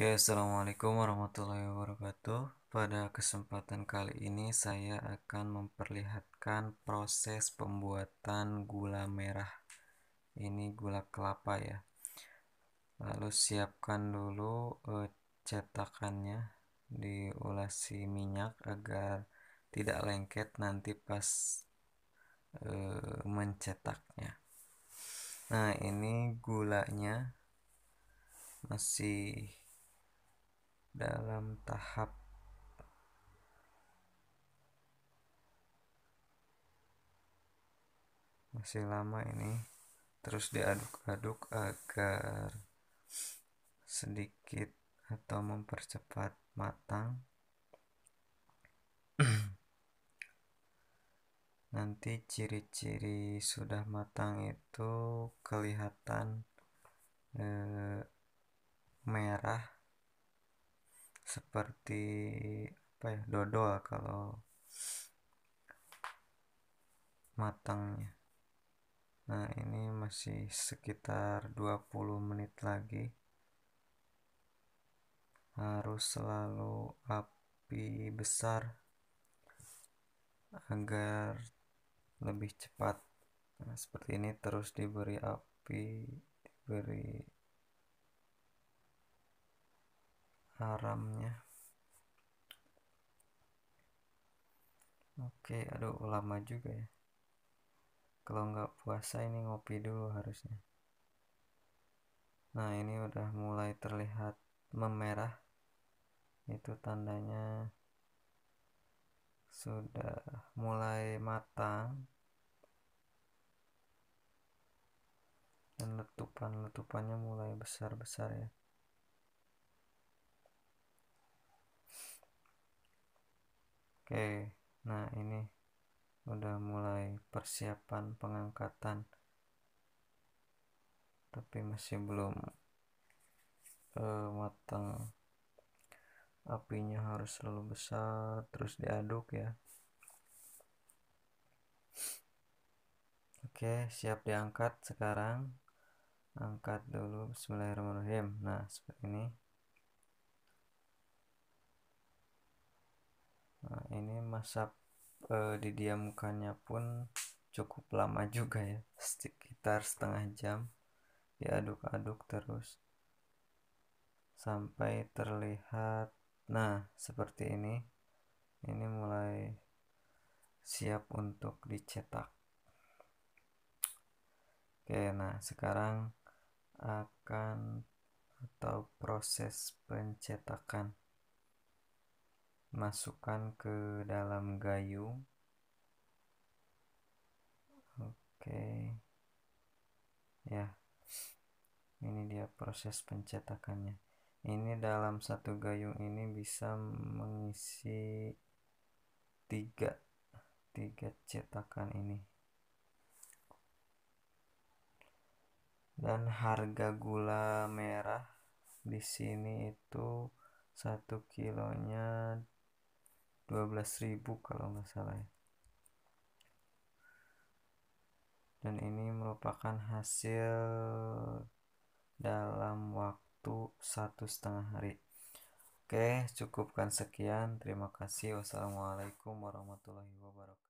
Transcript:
Ya, Assalamualaikum warahmatullahi wabarakatuh. Pada kesempatan kali ini saya akan memperlihatkan proses pembuatan gula merah. Ini gula kelapa ya. Lalu siapkan dulu eh, cetakannya, diulasi minyak agar tidak lengket nanti pas eh, mencetaknya. Nah, ini gulanya masih dalam tahap masih lama ini terus diaduk-aduk agar sedikit atau mempercepat matang nanti ciri-ciri sudah matang itu kelihatan eh, merah seperti apa ya dodol kalau matangnya nah ini masih sekitar 20 menit lagi harus selalu api besar agar lebih cepat nah, seperti ini terus diberi api diberi haramnya oke aduh lama juga ya kalau nggak puasa ini ngopi dulu harusnya nah ini udah mulai terlihat memerah itu tandanya sudah mulai matang dan letupan-letupannya mulai besar-besar ya Oke, nah ini udah mulai persiapan pengangkatan tapi masih belum uh, matang apinya harus selalu besar terus diaduk ya oke siap diangkat sekarang angkat dulu bismillahirrahmanirrahim nah seperti ini ini masa e, eh, didiamkannya pun cukup lama juga ya sekitar setengah jam diaduk-aduk terus sampai terlihat nah seperti ini ini mulai siap untuk dicetak oke nah sekarang akan atau proses pencetakan masukkan ke dalam gayung oke ya ini dia proses pencetakannya ini dalam satu gayung ini bisa mengisi tiga tiga cetakan ini dan harga gula merah di sini itu satu kilonya ribu kalau nggak salah ya dan ini merupakan hasil dalam waktu satu setengah hari oke cukupkan sekian terima kasih wassalamualaikum warahmatullahi wabarakatuh